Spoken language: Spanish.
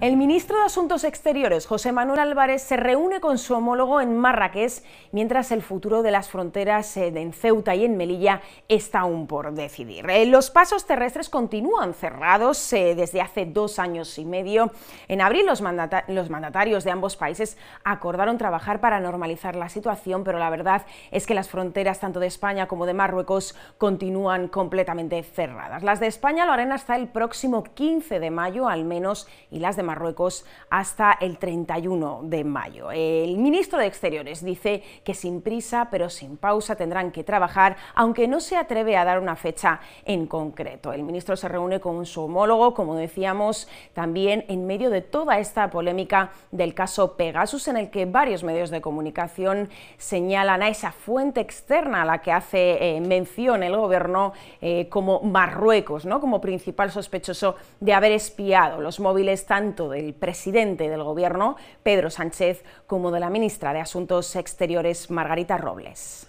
El ministro de Asuntos Exteriores, José Manuel Álvarez, se reúne con su homólogo en Marrakech, mientras el futuro de las fronteras eh, en Ceuta y en Melilla está aún por decidir. Eh, los pasos terrestres continúan cerrados eh, desde hace dos años y medio. En abril los, mandatarios de ambos países acordaron trabajar para normalizar la situación, pero la verdad es que las fronteras tanto de España como de Marruecos continúan completamente cerradas. Las de España lo harán hasta el próximo 15 de mayo al menos y las de Marruecos hasta el 31 de mayo. El ministro de Exteriores dice que sin prisa pero sin pausa tendrán que trabajar, aunque no se atreve a dar una fecha en concreto. El ministro se reúne con su homólogo, como decíamos, también en medio de toda esta polémica del caso Pegasus, en el que varios medios de comunicación señalan a esa fuente externa a la que hace eh, mención el gobierno eh, como Marruecos, ¿no? como principal sospechoso de haber espiado los móviles tanto del presidente del Gobierno, Pedro Sánchez, como de la ministra de Asuntos Exteriores, Margarita Robles.